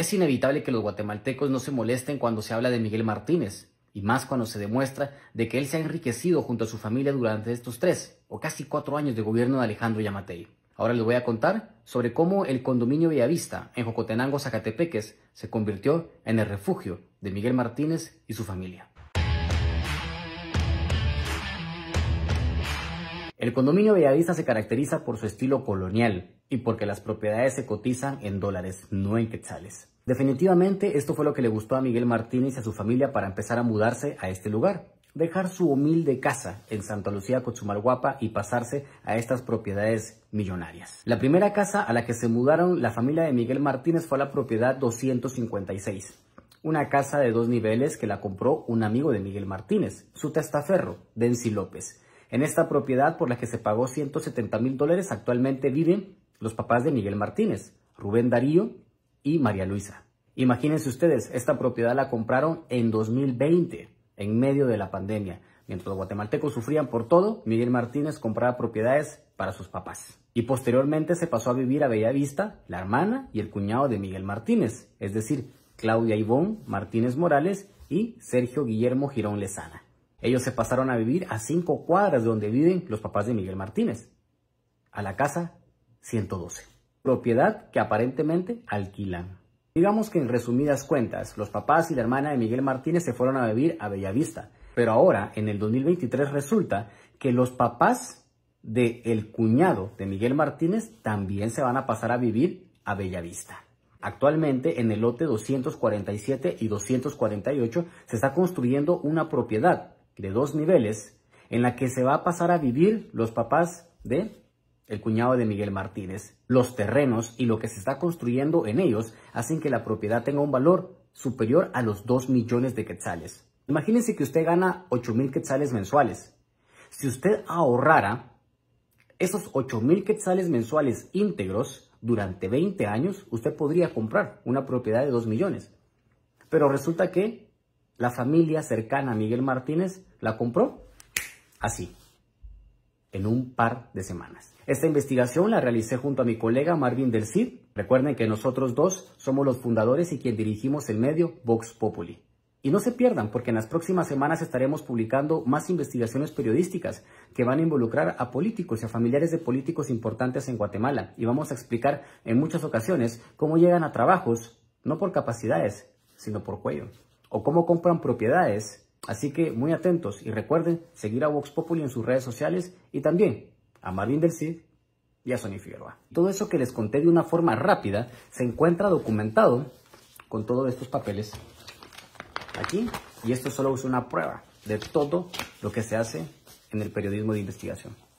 Es inevitable que los guatemaltecos no se molesten cuando se habla de Miguel Martínez, y más cuando se demuestra de que él se ha enriquecido junto a su familia durante estos tres o casi cuatro años de gobierno de Alejandro Yamatei. Ahora les voy a contar sobre cómo el condominio Bellavista en Jocotenango, Zacatepeques, se convirtió en el refugio de Miguel Martínez y su familia. El condominio Bellavista se caracteriza por su estilo colonial y porque las propiedades se cotizan en dólares, no en quetzales. Definitivamente esto fue lo que le gustó a Miguel Martínez y a su familia para empezar a mudarse a este lugar. Dejar su humilde casa en Santa Lucía, Cochumalguapa y pasarse a estas propiedades millonarias. La primera casa a la que se mudaron la familia de Miguel Martínez fue la propiedad 256, una casa de dos niveles que la compró un amigo de Miguel Martínez, su testaferro, Denzi López en esta propiedad por la que se pagó 170 mil dólares actualmente viven los papás de Miguel Martínez, Rubén Darío y María Luisa. Imagínense ustedes, esta propiedad la compraron en 2020, en medio de la pandemia. Mientras los guatemaltecos sufrían por todo, Miguel Martínez compraba propiedades para sus papás. Y posteriormente se pasó a vivir a Bellavista la hermana y el cuñado de Miguel Martínez, es decir, Claudia Ivón Martínez Morales y Sergio Guillermo Girón Lezana. Ellos se pasaron a vivir a cinco cuadras de donde viven los papás de Miguel Martínez, a la casa 112, propiedad que aparentemente alquilan. Digamos que en resumidas cuentas, los papás y la hermana de Miguel Martínez se fueron a vivir a Bellavista, pero ahora, en el 2023, resulta que los papás del el cuñado de Miguel Martínez también se van a pasar a vivir a Bellavista. Actualmente en el lote 247 y 248 se está construyendo una propiedad de dos niveles en la que se va a pasar a vivir los papás de el cuñado de Miguel Martínez. Los terrenos y lo que se está construyendo en ellos hacen que la propiedad tenga un valor superior a los 2 millones de quetzales. Imagínense que usted gana 8 mil quetzales mensuales. Si usted ahorrara esos 8 mil quetzales mensuales íntegros durante 20 años, usted podría comprar una propiedad de 2 millones. Pero resulta que la familia cercana a Miguel Martínez la compró así, en un par de semanas. Esta investigación la realicé junto a mi colega Marvin del Cid. Recuerden que nosotros dos somos los fundadores y quien dirigimos el medio Vox Populi. Y no se pierdan, porque en las próximas semanas estaremos publicando más investigaciones periodísticas que van a involucrar a políticos y a familiares de políticos importantes en Guatemala. Y vamos a explicar en muchas ocasiones cómo llegan a trabajos, no por capacidades, sino por cuello o cómo compran propiedades. Así que muy atentos y recuerden seguir a Vox Populi en sus redes sociales y también a Marvin del Cid y a Sonny Figueroa. Todo eso que les conté de una forma rápida se encuentra documentado con todos estos papeles aquí y esto solo es una prueba de todo lo que se hace en el periodismo de investigación.